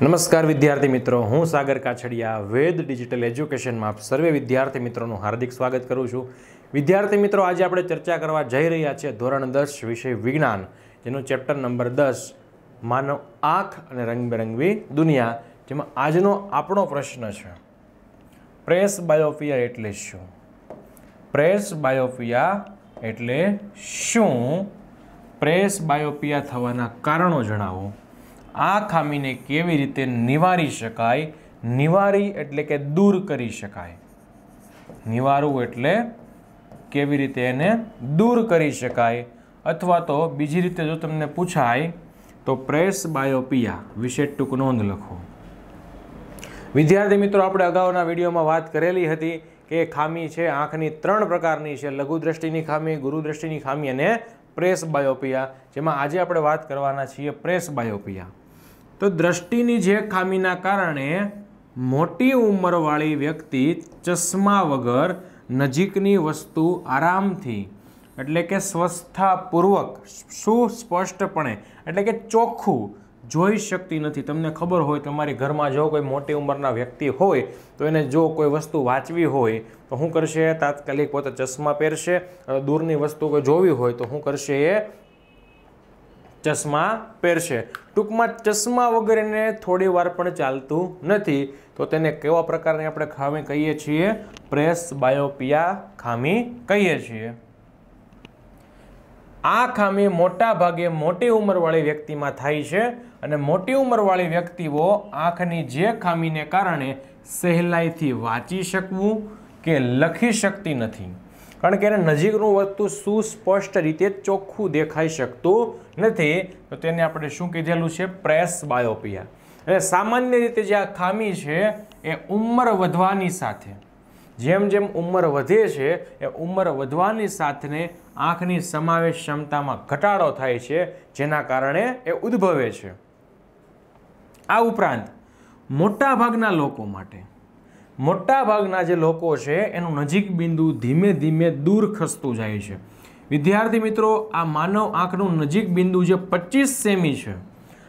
નમસ્કાર વિદ્યાર્થી મિત્રો હું સાગર કાછડિયા વેદ ડિજિટલ એજ્યુકેશનમાં સર્વે વિદ્યાર્થી મિત્રોનું હાર્દિક સ્વાગત કરું છું વિદ્યાર્થી મિત્રો આજે આપણે ચર્ચા કરવા જઈ રહ્યા છીએ ધોરણ દસ વિષય વિજ્ઞાન જેનું ચેપ્ટર નંબર દસ માનવ આંખ અને રંગબેરંગી દુનિયા જેમાં આજનો આપણો પ્રશ્ન છે પ્રેસ બાયોફિયા એટલે શું પ્રેસ બાયોફિયા એટલે શું પ્રેસ બાયોપિયા થવાના કારણો જણાવો આ ખામીને કેવી રીતે નિવારી શકાય નિવારી એટલે કે દૂર કરી શકાય નિવારવું એટલે કેવી રીતે એને દૂર કરી શકાય અથવા તો બીજી રીતે જો તમને પૂછાય તો પ્રેસ બાયોપિયા વિશે ટૂંક નોંધ લખો વિદ્યાર્થી મિત્રો આપણે અગાઉના વિડીયોમાં વાત કરેલી હતી કે ખામી છે આંખની ત્રણ પ્રકારની છે લઘુદ્રષ્ટિની ખામી ગુરુદ્રષ્ટિની ખામી અને પ્રેસ બાયોપિયા જેમાં આજે આપણે વાત કરવાના છીએ પ્રેસ બાયોપિયા તો દ્રષ્ટિની જે ખામીના કારણે મોટી ઉંમરવાળી વ્યક્તિ ચશ્મા વગર નજીકની વસ્તુ આરામથી એટલે કે સ્વસ્થાપૂર્વક સુસ્પષ્ટપણે એટલે કે ચોખ્ખું જોઈ શકતી નથી તમને ખબર હોય તમારી ઘરમાં જો કોઈ મોટી ઉંમરના વ્યક્તિ હોય તો એને જો કોઈ વસ્તુ વાંચવી હોય તો શું કરશે તાત્કાલિક પોતે ચશ્મા પહેરશે દૂરની વસ્તુ કોઈ જોવી હોય તો શું કરશે એ ચશ્મા પહેરશે ટૂંકમાં ચશ્મા વગર થોડી વાર પણ ચાલતું નથી તો તેને કેવા પ્રકારની આપણે ખામી કહીએ છીએ પ્રેસ બાયોપિયા ખામી કહીએ છીએ આ ખામી મોટા ભાગે મોટી ઉંમરવાળી વ્યક્તિમાં થાય છે અને મોટી ઉંમરવાળી વ્યક્તિઓ આંખની જે ખામીને કારણે સહેલાઈથી વાંચી શકવું કે લખી શકતી નથી કારણ કે એને નજીકનું વસ્તુ સુસ્પષ્ટ રીતે ચોખ્ખું દેખાઈ શકતું નથી તો તેને આપણે શું કીધેલું છે પ્રેસ બાયોપિયા એટલે સામાન્ય રીતે જે આ ખામી છે એ ઉંમર વધવાની સાથે જેમ જેમ ઉંમર વધે છે એ ઉંમર વધવાની સાથે આંખની સમાવેશ ક્ષમતામાં ઘટાડો થાય છે જેના કારણે એ ઉદ્ભવે છે આ ઉપરાંત મોટાભાગના લોકો માટે મોટા ભાગના જે લોકો છે એનું નજીક બિંદુ ધીમે ધીમે દૂર ખસતું જાય છે વિદ્યાર્થી મિત્રો આ માનવ આંખનું નજીક બિંદુ જે પચીસ સેમી છે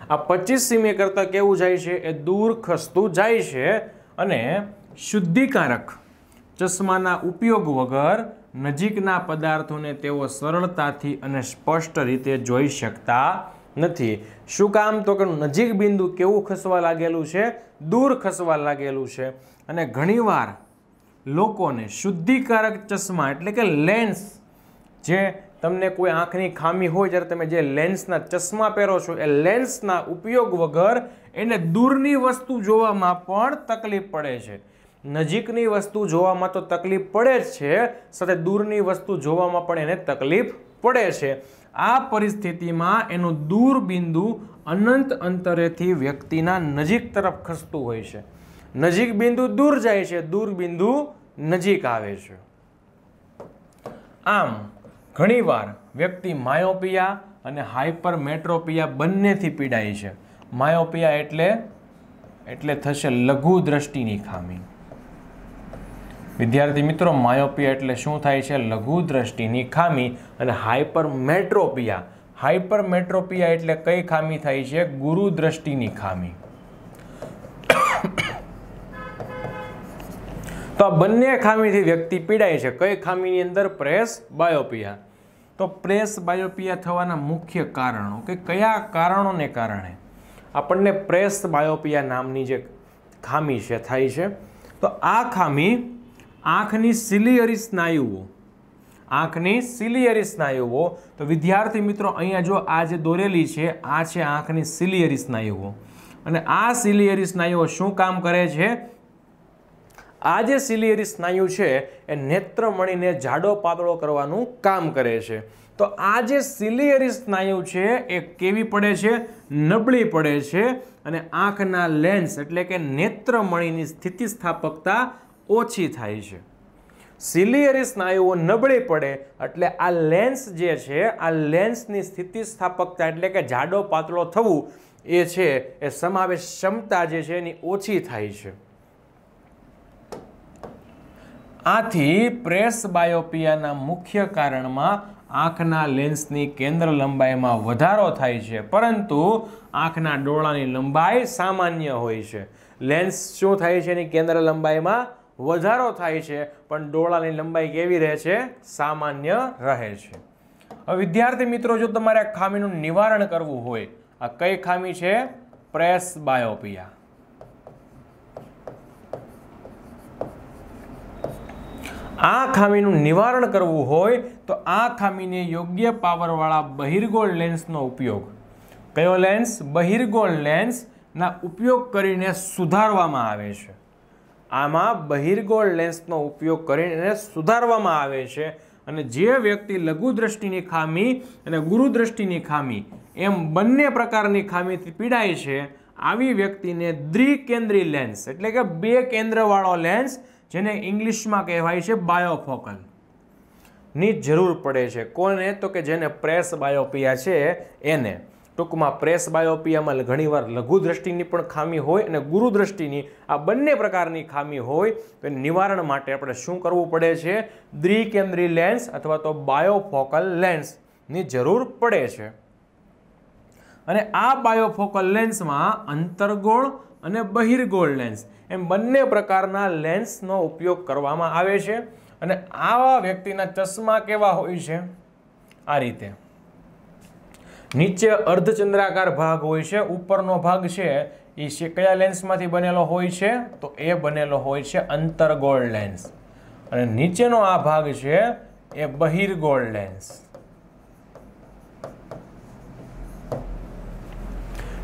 આ પચીસ સેમી કરતાં કેવું જાય છે એ દૂર ખસતું જાય છે અને શુદ્ધિકારક ચશ્માના ઉપયોગ વગર નજીકના પદાર્થોને તેઓ સરળતાથી અને સ્પષ્ટ રીતે જોઈ શકતા નથી શું કામ તો કે નજીક બિંદુ કેવું ખસવા લાગેલું છે દૂર ખસવા લાગેલું છે અને ઘણીવાર લોકોને શુદ્ધિકારક ચશ્મા એટલે કે લેન્સ જે તમને કોઈ આંખની ખામી હોય જ્યારે તમે જે લેન્સના ચશ્મા પહેરો છો એ લેન્સના ઉપયોગ વગર એને દૂરની વસ્તુ જોવામાં પણ તકલીફ પડે છે નજીકની વસ્તુ જોવામાં તો તકલીફ પડે જ છે સાથે દૂરની વસ્તુ જોવામાં પણ એને તકલીફ પડે છે આ પરિસ્થિતિમાં એનું દૂર બિંદુ અનંત અંતરેથી વ્યક્તિના નજીક તરફ ખસતું હોય છે નજીક બિંદુ દૂર જાય છે દૂર બિંદુ નજીક આવે છે આમ ઘણીવાર વ્યક્તિ માયોપિયા અને હાઇપર મેટ્રોપિયા બંનેથી પીડાય છે માયોપિયા એટલે એટલે થશે લઘુ દ્રષ્ટિની ખામી વિદ્યાર્થી મિત્રો માયોપિયા એટલે શું થાય છે લઘુ દ્રષ્ટિની ખામી અને હાઇપર મેટ્રોપિયા એટલે કઈ ખામી થાય છે ગુરુ દ્રષ્ટિની ખામી તો આ બંને ખામીથી વ્યક્તિ પીડાય છે કઈ ખામીની અંદર પ્રેસ બાયોપિયા તો પ્રેસ બાયોપિયા થવાના મુખ્ય કારણો કે કયા કારણોને કારણે આપણને પ્રેસ બાયોપિયા નામની જે ખામી છે થાય છે તો આ ખામી આંખની સિલિયરી સ્નાયુઓ આંખની સિલિયરી સ્નાયુઓ તો વિદ્યાર્થી મિત્રો અહીંયા જો આ જે દોરેલી છે આ છે આંખની સિલિયરી સ્નાયુઓ અને આ સિલિયરી સ્નાયુઓ શું કામ કરે છે આ જે સિલિયરી સ્નાયુ છે એ નેત્રમણીને જાડો પાતળો કરવાનું કામ કરે છે તો આ જે સિલિયરી સ્નાયુ છે એ કેવી પડે છે નબળી પડે છે અને આંખના લેન્સ એટલે કે નેત્રમણીની સ્થિતિસ્થાપકતા ઓછી થાય છે સિલિયરી સ્નાયુઓ નબળી પડે એટલે આ લેન્સ જે છે આ લેન્સની સ્થિતિસ્થાપકતા એટલે કે જાડો પાતળો થવું એ છે એ સમાવેશ ક્ષમતા જે છે એની ઓછી થાય છે આથી પ્રેસ બાયોપિયાના મુખ્ય કારણમાં આંખના લેન્સની કેન્દ્ર લંબાઈમાં વધારો થાય છે પરંતુ આંખના ડોળાની લંબાઈ સામાન્ય હોય છે લેન્સ શું થાય છે એની કેન્દ્ર લંબાઈમાં વધારો થાય છે પણ ડોળાની લંબાઈ કેવી રહે છે સામાન્ય રહે છે હવે વિદ્યાર્થી મિત્રો જો તમારે આ ખામીનું નિવારણ કરવું હોય આ કઈ ખામી છે પ્રેસ બાયોપિયા આ ખામીનું નિવારણ કરવું હોય તો આ ખામીને યોગ્ય પાવરવાળા બહિર્ગોળ લેન્સનો ઉપયોગ કયો લેન્સ બહિર્ગોળ લેન્સના ઉપયોગ કરીને સુધારવામાં આવે છે આમાં બહિર્ગોળ લેન્સનો ઉપયોગ કરીને સુધારવામાં આવે છે અને જે વ્યક્તિ લઘુદ્રષ્ટિની ખામી અને ગુરુદ્રષ્ટિની ખામી એમ બંને પ્રકારની ખામીથી પીડાય છે આવી વ્યક્તિને દ્વિકેન્દ્રી લેન્સ એટલે કે બે કેન્દ્રવાળો લેન્સ જેને ઇંગ્લિશમાં કહેવાય છે બાયોફોકલ ની જરૂર પડે છે કોને તો કે જેને પ્રેસ બાયોપિયા છે એને ટૂંકમાં પ્રેસ બાયોપિયામાં ઘણીવાર લઘુદ્રષ્ટિની પણ ખામી હોય અને ગુરુદ્રષ્ટિની આ બંને પ્રકારની ખામી હોય તો નિવારણ માટે આપણે શું કરવું પડે છે દ્વિકેન્દ્રી લેન્સ અથવા તો બાયોફોકલ લેન્સની જરૂર પડે છે અને આ બાયોફોકલ લેન્સમાં અંતર્ગોળ અને બહિર્ગોળ લેન્સ એમ બંને પ્રકારના લેન્સનો ઉપયોગ કરવામાં આવે છે અને આવા વ્યક્તિના ચશ્મા કેવા હોય છે આ રીતે નીચે અર્ધચંદ્રાકાર ભાગ હોય છે ઉપરનો ભાગ છે એ છે કયા લેન્સમાંથી બનેલો હોય છે તો એ બનેલો હોય છે અંતર અંતરગોળ લેન્સ અને નીચેનો આ ભાગ છે એ બહિર બહિર્ગોળ લેન્સ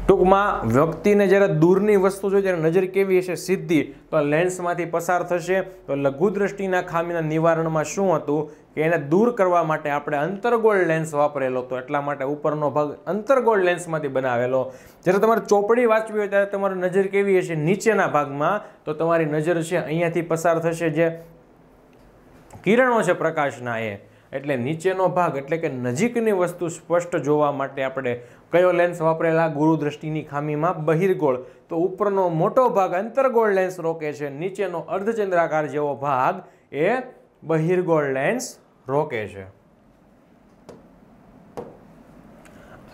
ટૂંકમાં વ્યક્તિને જ્યારે દૂરની વસ્તુ જોઈએ ત્યારે નજર કેવી હશે સીધી તો લેન્સમાંથી પસાર થશે તો લઘુદ્રષ્ટિના ખામીના નિવારણમાં શું હતું કે એને દૂર કરવા માટે આપણે અંતરગોળ લેન્સ વાપરેલો હતો એટલા માટે ઉપરનો ભાગ અંતરગોળ લેન્સમાંથી બનાવેલો જ્યારે તમારે ચોપડી વાંચવી હોય ત્યારે તમારી નજર કેવી હશે નીચેના ભાગમાં તો તમારી નજર છે અહીંયાથી પસાર થશે જે કિરણો છે પ્રકાશના એ એટલે નીચેનો ભાગ એટલે કે નજીકની વસ્તુ સ્પષ્ટ જોવા માટે આપણે કયો લેન્સ વાપરેલા ગુરુદ્રષ્ટિની ખામીમાં બહિર્ગોળ તો ઉપરનો મોટો ભાગ અંતરગોળ લેન્સ રોકે છે નીચેનો અર્ધચંદ્રાકાર જેવો ભાગ એ બહિર્ગોળ લેન્સ રોકે છે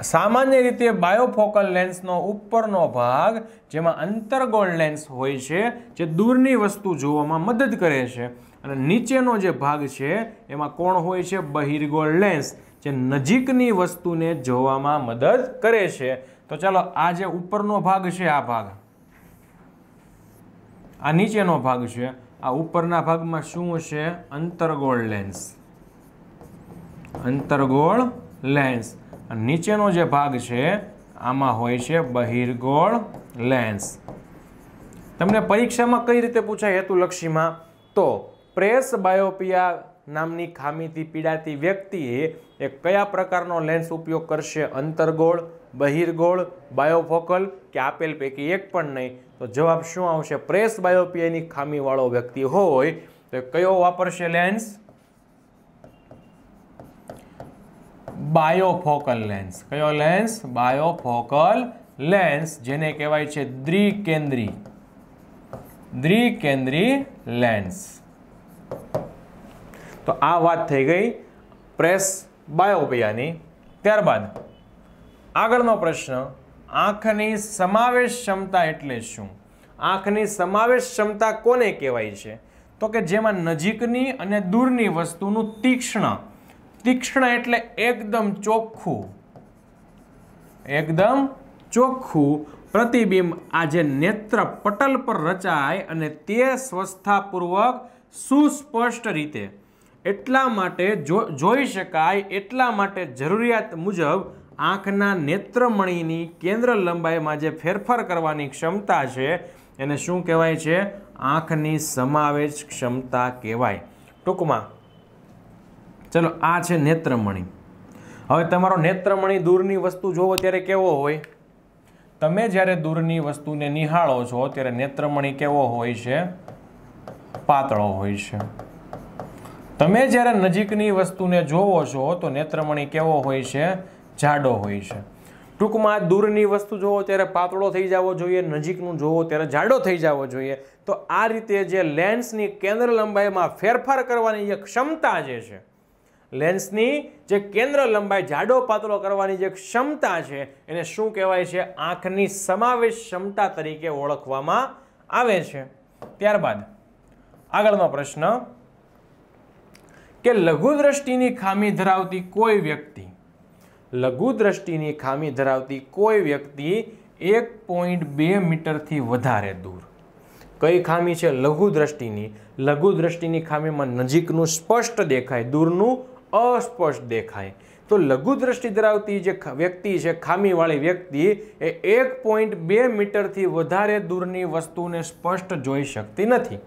સામાન્ય રીતે બાયોફોકલ લેન્સનો ઉપરનો ભાગ જેમાં અંતરગોળ લેન્સ હોય છે જે દૂરની વસ્તુ જોવામાં મદદ કરે છે અને નીચેનો જે ભાગ છે એમાં કોણ હોય છે બહિર્ગોળ લેન્સ જે નજીકની વસ્તુને જોવામાં મદદ કરે છે તો ચાલો આ જે ઉપરનો ભાગ છે આ ભાગ આ નીચેનો ભાગ છે આ ઉપરના ભાગમાં શું છે અંતરગોળ લેન્સ અંતરગોળ લેન્સ નીચેનો જે ભાગ છે આમાં હોય છે બહિર્ગોળ લેન્સ તમને પરીક્ષામાં કઈ રીતે પૂછાય હેતુલક્ષીમાં તો પ્રેસ બાયોપિયા નામની ખામીથી પીડાતી વ્યક્તિએ એ કયા પ્રકારનો લેન્સ ઉપયોગ કરશે અંતરગોળ બહિર્ગોળ બાયોફોકલ કે આપેલ પૈકી એક પણ નહીં તો જવાબ શું આવશે પ્રેસ બાયોપિયાની ખામીવાળો વ્યક્તિ હોય તો કયો વાપરશે લેન્સ બાયોફોકલ લેન્સ કયો લેન્સ બાયોફોકલ લેન્સ જેને કહેવાય છે દ્વિકેન્દ્રી દ્વિકેન્દ્રી લેન્સ તો આ વાત થઈ ગઈ પ્રેસ બાયોપિયાની ત્યારબાદ આગળનો પ્રશ્ન આંખની સમાવેશ ક્ષમતા એટલે શું આંખની સમાવેશ ક્ષમતા કોને કહેવાય છે તો કે જેમાં નજીકની અને દૂરની વસ્તુનું તીક્ષ્ણ તીક્ષ્ણ એટલે એકદમ ચોખ્ખું એકદમ ચોખ્ખું પ્રતિબિંબ આજે નેત્ર પટલ પર રચાય અને તે સ્વસ્થાપૂર્વક સુસ્પષ્ટ રીતે એટલા માટે જોઈ શકાય એટલા માટે જરૂરિયાત મુજબ આંખના નેત્રમણીની કેન્દ્ર લંબાઈમાં જે ફેરફાર કરવાની ક્ષમતા છે એને શું કહેવાય છે આંખની સમાવેશ ક્ષમતા કહેવાય ટૂંકમાં ચલો આ છે નેત્રમણી હવે તમારો નેત્રમણી દૂરની વસ્તુ જોવો ત્યારે કેવો હોય તમે જ્યારે દૂરની વસ્તુને નિહાળો છો ત્યારે નેત્રમણી કેવો હોય છે પાતળો હોય છે તમે જ્યારે નજીકની વસ્તુને જોવો છો તો નેત્રમણી કેવો હોય છે જાડો હોય છે ટૂંકમાં દૂરની વસ્તુ જોવો ત્યારે પાતળો થઈ જવો જોઈએ નજીકનું જોવો ત્યારે જાડો થઈ જવો જોઈએ તો આ રીતે જે લેન્સની કેન્દ્ર લંબાઈમાં ફેરફાર કરવાની જે ક્ષમતા જે છે લેન્સની જે કેન્દ્ર લંબાઈ જાડો પાતળો કરવાની જે ક્ષમતા છે એને શું કહેવાય છે આંખની સમાવેશ ક્ષમતા તરીકે ઓળખવામાં આવે છે ત્યારબાદ આગળનો પ્રશ્ન કે લઘુદ્રષ્ટિની ખામી ધરાવતી કોઈ વ્યક્તિ લઘુદ્રષ્ટિની ખામી ધરાવતી કોઈ વ્યક્તિ એક પોઈન્ટ બે મીટરથી વધારે દૂર કઈ ખામી છે લઘુદ્રષ્ટિની લઘુદ્રષ્ટિની ખામીમાં નજીકનું સ્પષ્ટ દેખાય દૂરનું અસ્પષ્ટ દેખાય તો લઘુ દ્રષ્ટિ ધરાવતી જે વ્યક્તિ છે ખામીવાળી વ્યક્તિ એ એક પોઈન્ટ બે મીટરથી વધારે દૂરની વસ્તુને સ્પષ્ટ જોઈ શકતી નથી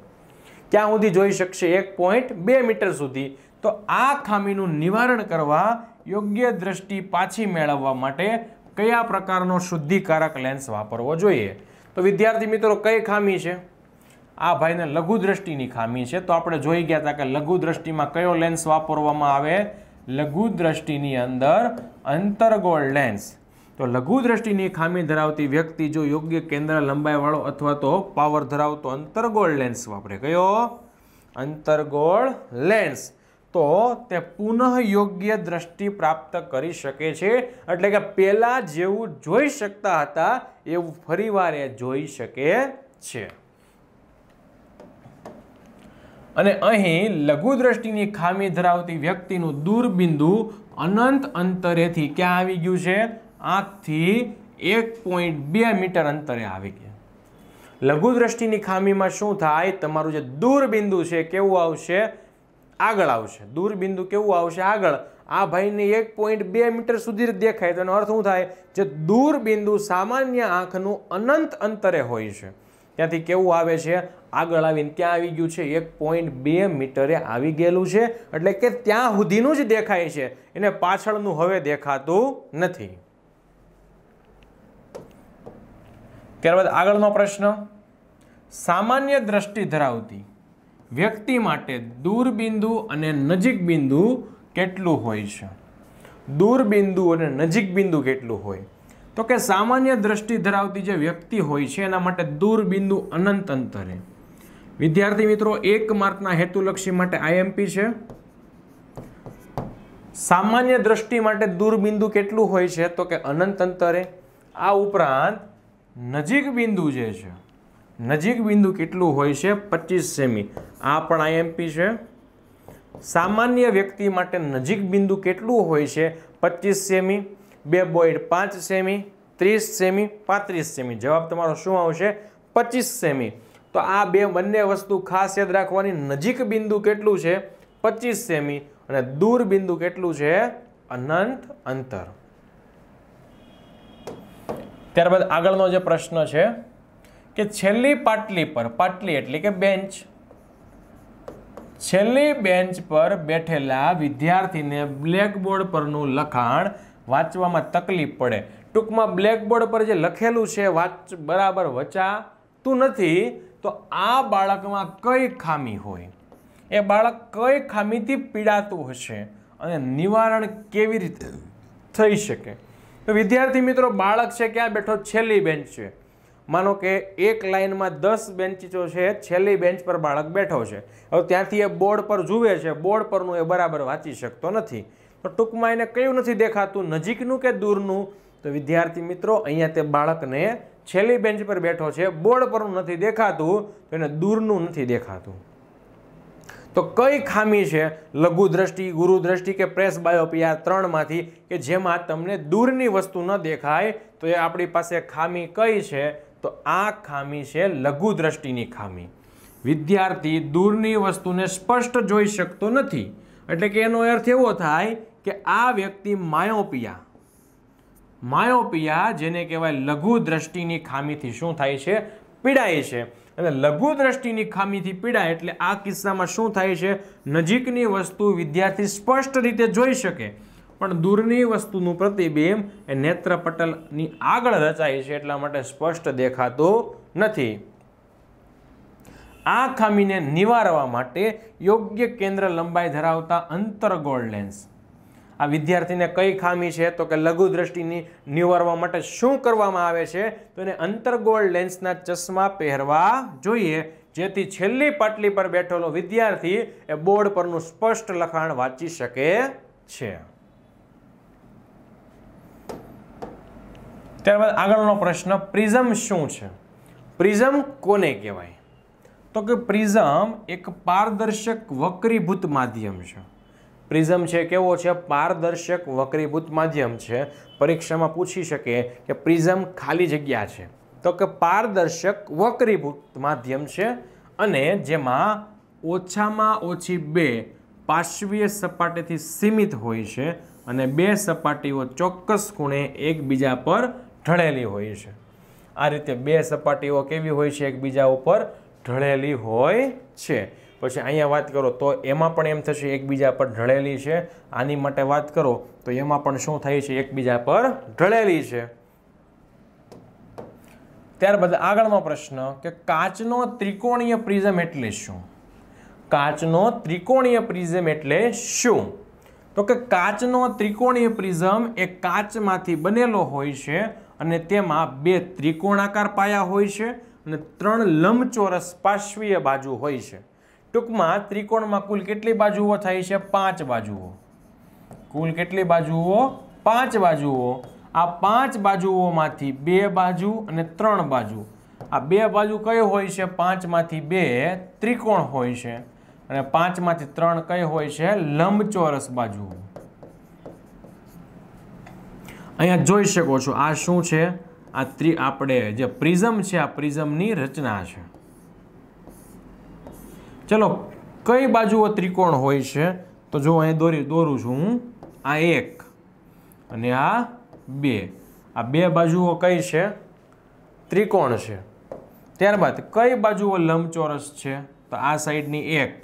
ક્યાં સુધી જોઈ શકશે એક પોઈન્ટ બે મીટર સુધી તો આ ખામીનું નિવારણ કરવા યોગ્ય દ્રષ્ટિ પાછી મેળવવા માટે કયા પ્રકારનો શુદ્ધિકારક લેન્સ વાપરવો જોઈએ તો વિદ્યાર્થી મિત્રો કઈ ખામી છે આ ભાઈને લઘુ દ્રષ્ટિની ખામી છે તો આપણે જોઈ ગયા હતા કે લઘુ દ્રષ્ટિમાં કયો લેન્સ વાપરવામાં આવે લઘુ દ્રષ્ટિની અંદર અંતરગોળ લેન્સ તો લઘુ લઘુદ્રષ્ટિની ખામી ધરાવતી વ્યક્તિ જો યોગ્ય કેન્દ્ર લંબાઈવાળો અથવા તો પાવર ધરાવતો અંતરગોળ લેન્સ વાપરે કયો અંતરગોળ લેન્સ તો તે પુનઃ યોગ્ય દ્રષ્ટિ પ્રાપ્ત કરી શકે છે એટલે કે પહેલાં જેવું જોઈ શકતા હતા એવું ફરીવાર જોઈ શકે છે અને અહીં લઘુદ્રષ્ટિની ખામી ધરાવતી વ્યક્તિનું દૂરબિંદુ અનંત અંતરેથી ક્યાં આવી ગયું છે આંખથી એક પોઈન્ટ બે મીટર અંતરે આવી ગયા લઘુદ્રષ્ટિની ખામીમાં શું થાય તમારું જે દૂરબિંદુ છે કેવું આવશે આગળ આવશે દૂરબિંદુ કેવું આવશે આગળ આ ભાઈને એક પોઈન્ટ બે મીટર સુધી દેખાય તેનો અર્થ શું થાય જે દૂરબિંદુ સામાન્ય આંખનું અનંત અંતરે હોય છે ત્યાંથી કેવું આવે છે આગળ આવીને ત્યાં આવી ગયું છે એક પોઈન્ટ બે મીટરે આવી ગયેલું છે એટલે કે ત્યાં સુધીનું જ દેખાય છે એને પાછળનું હવે દેખાતું નથી ત્યારબાદ આગળનો પ્રશ્ન સામાન્ય દ્રષ્ટિ ધરાવતી વ્યક્તિ માટે દૂરબિંદુ અને નજીક બિંદુ કેટલું હોય છે દૂરબિંદુ અને નજીક બિંદુ કેટલું હોય તો કે સામાન્ય દ્રષ્ટિ ધરાવતી જે વ્યક્તિ હોય છે એના માટે દૂરબિંદુ અનંત અંતરે વિદ્યાર્થી મિત્રો એક માર્કના હેતુલક્ષી માટે આઈએમપી છે સામાન્ય દ્રષ્ટિ માટે દૂરબિંદુ કેટલું હોય છે તો કે અનંત અંતરે આ ઉપરાંત નજીક બિંદુ જે છે નજીક બિંદુ કેટલું હોય છે પચીસ સેમી આ પણ આઈએમપી છે સામાન્ય વ્યક્તિ માટે નજીક બિંદુ કેટલું હોય છે પચીસ સેમી બે બોઈડ પાંચ સેમી ત્રીસ સેમી પાંત્રીસ સેમી જવાબ તમારો શું આવશે પચીસ સેમી તો આ બે બંને વસ્તુ ખાસ યાદ રાખવાની નજીક બિંદુ કેટલું છે પચીસ સેમી અને દૂર બિંદુ કેટલું છે અનંત અંતર ત્યારબાદ આગળનો જે પ્રશ્ન છે કે છેલ્લી પાટલી પર પાટલી એટલે કે બેન્ચ છેલ્લી બેન્ચ પર બેઠેલા વિદ્યાર્થીને બ્લેકબોર્ડ પરનું લખાણ વાંચવામાં તકલીફ પડે ટૂંકમાં બ્લેકબોર્ડ પર જે લખેલું છે વાંચ બરાબર વંચાતું નથી તો આ બાળકમાં કઈ ખામી હોય એ બાળક કઈ ખામીથી પીડાતું હશે અને નિવારણ કેવી રીતે થઈ શકે તો વિદ્યાર્થી મિત્રો બાળક છે ક્યાં બેઠો છેલ્લી બેન્ચ છે માનો કે એક લાઇનમાં દસ બેન્ચીસો છે છેલ્લી બેન્ચ પર બાળક બેઠો છે હવે ત્યાંથી એ બોર્ડ પર જુએ છે બોર્ડ પરનું એ બરાબર વાંચી શકતો નથી તો ટૂંકમાં એને કયું નથી દેખાતું નજીકનું કે દૂરનું તો વિદ્યાર્થી મિત્રો અહીંયા તે બાળકને છેલ્લી બેન્ચ પર બેઠો છે બોર્ડ પરનું નથી દેખાતું તો એને દૂરનું નથી દેખાતું તો કઈ ખામી છે લઘુ દ્રષ્ટિ ગુરુ દ્રષ્ટિ કે પ્રેસ બાયોપિયા ત્રણમાંથી કે જેમાં તમને દૂરની વસ્તુ ન દેખાય તો એ આપણી પાસે ખામી કઈ છે તો આ ખામી છે લઘુ દ્રષ્ટિની ખામી વિદ્યાર્થી દૂરની વસ્તુને સ્પષ્ટ જોઈ શકતો નથી એટલે કે એનો અર્થ એવો થાય કે આ વ્યક્તિ માયોપિયા માયોપિયા જેને કહેવાય લઘુ દ્રષ્ટિની ખામીથી શું થાય છે પીડાય છે અને લઘુ દ્રષ્ટિની ખામીથી પીડાય એટલે આ કિસ્સામાં શું થાય છે નજીકની વસ્તુ વિદ્યાર્થી સ્પષ્ટ રીતે જોઈ શકે પણ દૂરની વસ્તુનું પ્રતિબિંબ એ નેત્રપટલની આગળ રચાય છે એટલા માટે સ્પષ્ટ દેખાતું નથી આ ખામીને નિવારવા માટે યોગ્ય કેન્દ્ર લંબાઈ ધરાવતા અંતરગોળ લેન્સ આ વિદ્યાર્થીને કઈ ખામી છે તો કે લઘુ દ્રષ્ટિની નિવારવા માટે શું કરવામાં આવે છે તો એને અંતરગોળ લેન્સના ચશ્મા પહેરવા જોઈએ જેથી છેલ્લી પાટલી પર બેઠેલો વિદ્યાર્થી એ બોર્ડ પરનું સ્પષ્ટ લખાણ વાંચી શકે છે ત્યારબાદ આગળનો પ્રશ્ન પ્રિઝમ શું છે પ્રિઝમ કોને કહેવાય તો કે પ્રિઝમ એક પારદર્શક વક્રીભૂત માધ્યમ છે પ્રિઝમ છે કેવો છે પારદર્શક વક્રીભૂત માધ્યમ છે પરીક્ષામાં પૂછી શકે કે પ્રિઝમ ખાલી જગ્યા છે તો કે પારદર્શક વક્રીભૂત માધ્યમ છે અને જેમાં ઓછામાં ઓછી બે પાશ્વીય સપાટીથી સીમિત હોય છે અને બે સપાટીઓ ચોક્કસ ખૂણે એકબીજા પર ઢળેલી હોય છે આ રીતે બે સપાટીઓ કેવી હોય છે એકબીજા ઉપર ઢળેલી હોય છે પછી અહીંયા વાત કરો તો એમાં પણ એમ થશે એકબીજા પર ઢળેલી છે આની માટે વાત કરો તો એમાં પણ શું થાય છે એકબીજા પર ઢળેલી છે ત્યારબાદ આગળનો પ્રશ્ન કે કાચનો ત્રિકોણીય પ્રિઝમ એટલે શું કાચનો ત્રિકોણીય પ્રિઝમ એટલે શું તો કે કાચનો ત્રિકોણીય પ્રિઝમ એ કાચમાંથી બનેલો હોય છે અને તેમાં બે ત્રિકોણાકાર પાયા હોય છે અને ત્રણ લંબચોરસ પાર્શ્વીય બાજુ હોય છે ટૂંકમાં ત્રિકોણમાં કુલ કેટલી બાજુઓ થાય છે પાંચ બાજુઓ કુલ કેટલી બાજુઓ પાંચ બાજુઓ આ પાંચ બાજુઓમાંથી બે બાજુ અને ત્રણ બાજુ આ બે બાજુ કઈ હોય છે પાંચમાંથી બે ત્રિકોણ હોય છે અને પાંચમાંથી ત્રણ કઈ હોય છે લંબચોરસ બાજુઓ અહીંયા જોઈ શકો છો આ શું છે આ ત્રિ આપણે જે પ્રિઝમ છે આ પ્રિઝમની રચના છે ચલો કઈ બાજુઓ ત્રિકોણ હોય છે તો જો અહીં દોરી દોરું છું હું આ એક અને આ બે આ બે બાજુઓ કઈ છે ત્રિકોણ છે ત્યારબાદ કઈ બાજુઓ લંબચોરસ છે તો આ સાઈડની એક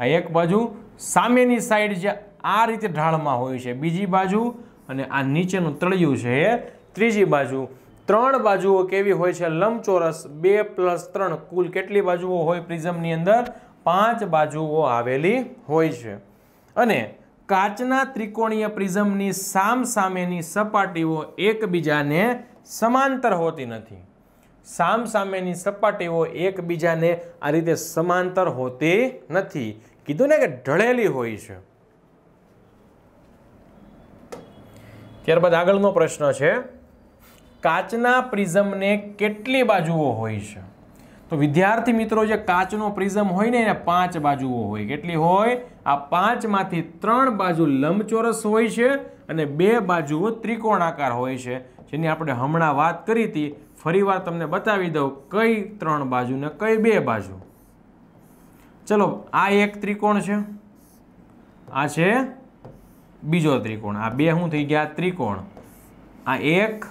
આ એક બાજુ સામેની સાઈડ જે આ રીતે ઢાળમાં હોય છે બીજી બાજુ અને આ નીચેનું તળિયું છે એ ત્રીજી બાજુ ત્રણ બાજુઓ કેવી હોય છે લંબચોરસ બે પ્લસ ત્રણ કુલ કેટલી બાજુઓ હોય પ્રિઝમની અંદર પાંચ બાજુઓ આવેલી હોય છે અને કાચના ત્રિકોણીય પ્રિઝમની સામ સામેની સપાટીઓ એકબીજાને સમાંતર હોતી નથી સામ સામેની સપાટીઓ એકબીજાને આ રીતે સમાંતર હોતી નથી કીધું ને કે ઢળેલી હોય છે ત્યારબાદ આગળનો પ્રશ્ન છે કાચના પ્રિઝમને કેટલી બાજુઓ હોય છે તો વિદ્યાર્થી મિત્રો જે કાચનો પ્રિઝમ હોય ને એને પાંચ બાજુઓ હોય કેટલી હોય આ પાંચમાંથી ત્રણ બાજુ લંબચોરસ હોય છે અને બે બાજુઓ ત્રિકોણાકાર હોય છે જેની આપણે હમણાં વાત કરી હતી ફરીવાર તમને બતાવી દઉં કઈ ત્રણ બાજુ ને કઈ બે બાજુ ચલો આ એક ત્રિકોણ છે આ છે બીજો ત્રિકોણ આ બે હું થઈ ગયા ત્રિકોણ આ એક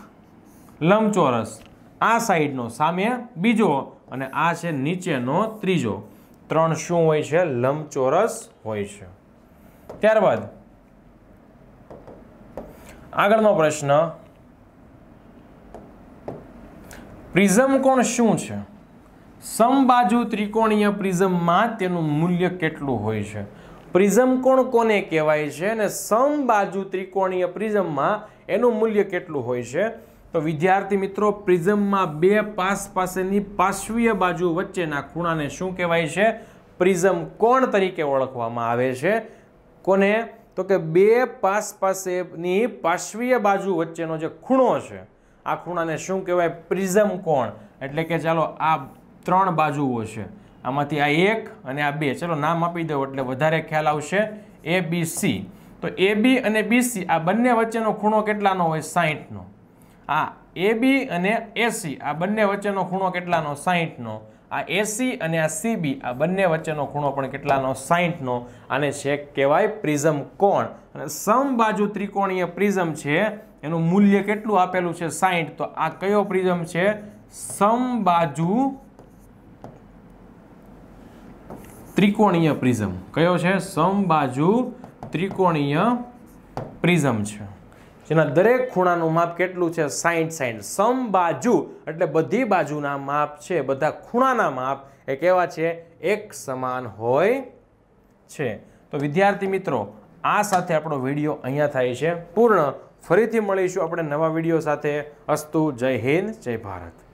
લંબચોરસ આ સાઈડનો સામે બીજો અને આ છે નીચેનો ત્રીજો ત્રણ શું હોય છે લંબચોરસ હોય છે ત્યારબાદ આગળનો પ્રશ્ન પ્રિઝમ કોણ શું છે સમબાજુ ત્રિકોણીય પ્રિઝમમાં તેનું મૂલ્ય કેટલું હોય છે પ્રિઝમ કોણ કોને કહેવાય છે અને સમબાજુ ત્રિકોણીય પ્રિઝમમાં એનું મૂલ્ય કેટલું હોય છે તો વિદ્યાર્થી મિત્રો પ્રિઝમમાં બે પાસ પાસેની પાશ્વીય બાજુ વચ્ચેના ખૂણાને શું કહેવાય છે પ્રિઝમ કોણ તરીકે ઓળખવામાં આવે છે કોને તો કે બે પાસ પાસેની પાશ્વીય બાજુ વચ્ચેનો જે ખૂણો છે આ ખૂણાને શું કહેવાય પ્રિઝમ કોણ એટલે કે ચાલો આ ત્રણ બાજુઓ છે આમાંથી આ એક અને આ બે ચલો નામ આપી દઉં એટલે વધારે ખ્યાલ આવશે એ બી સી તો એ બી અને બી સી આ બંને વચ્ચેનો ખૂણો કેટલાનો હોય સાહીઠનો આ એ અને એસી આ બંને વચ્ચેનો ખૂણો કેટલાનો સાહીઠનો આ એસી અને આ સીબી આ બંને વચ્ચેનો ખૂણો પણ કેટલાનો સાહીઠનો અને છે કહેવાય પ્રિઝમ કોણ અને સમબાજુ ત્રિકોણીય પ્રિઝમ છે એનું મૂલ્ય કેટલું આપેલું છે સાહીઠ તો આ કયો પ્રિઝમ છે સમબાજુ ત્રિકોણીય પ્રિઝમ કયો છે સમબાજુ ત્રિકોણીય પ્રિઝમ છે જેના દરેક ખૂણાનું માપ કેટલું છે સાઠ સાઠ સમ બાજુ એટલે બધી બાજુના માપ છે બધા ખૂણાના માપ એ કેવા છે એક સમાન હોય છે તો વિદ્યાર્થી મિત્રો આ સાથે આપણો વિડીયો અહીંયા થાય છે પૂર્ણ ફરીથી મળીશું આપણે નવા વિડીયો સાથે અસ્તુ જય હિન્દ જય ભારત